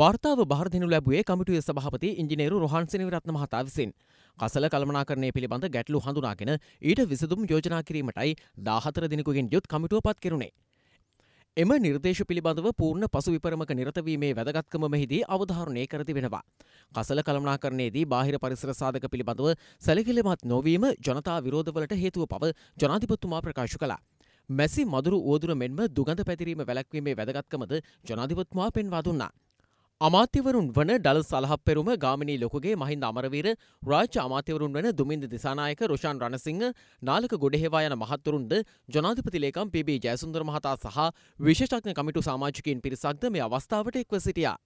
වාර්තාව භාර්ධනු ලැබුවේ කමිටුව සභහපති ඉංජිනේරු රහන්සිනි රත්න මහතා විසින් කසල කළමනාකරණය පිළිබඳ ගැටලු හඳුනාගෙන ඊට විසදුම් යෝජනා කිරීමටයි දාහතර දිනකුගෙන් යුත් කමිටුව පත් කෙරුණේ. එම නිර්දේශ පිළිබඳව පූර්ණ පසු විපරමක නිරතවීමේ වැදගත්කම මෙහිදී අවධාරණය කරති වෙනවා. කසල කළමනාකරණයේදී බාහිර පරිසර සාධක පිළිබඳව සැලකිලිමත් නොවීම ජනතා විරෝධවලට හේතුව බව ජනාධිපතුමා ප්‍රකාශ කළා. මැසි මදුරු ඕදුර මෙන්ම දුගඳ පැතිරීම වැලැක්වීමේ වැදගත්කමද ජනාධිපත්මා පෙන්වා දුන්නා. අමාත්‍යවරුන් වන ඩල සලහපෙරුම ගාමිණී ලොකුගේ මහින්ද අමරවීර රාජ්‍ය අමාත්‍යවරුන් වන දුමින්ද දිසානායක රොෂාන් රණසිංහ නාලක ගොඩහේවා යන මහත්තුරුන්ද ජනාධිපති ලේකම් පී.බී. ජයසුන්දර මහතා සහ විශේෂඥ කමිටු සමාජිකයින් පිරිසක්ද මේ අවස්ථාවට එක්ව සිටියා.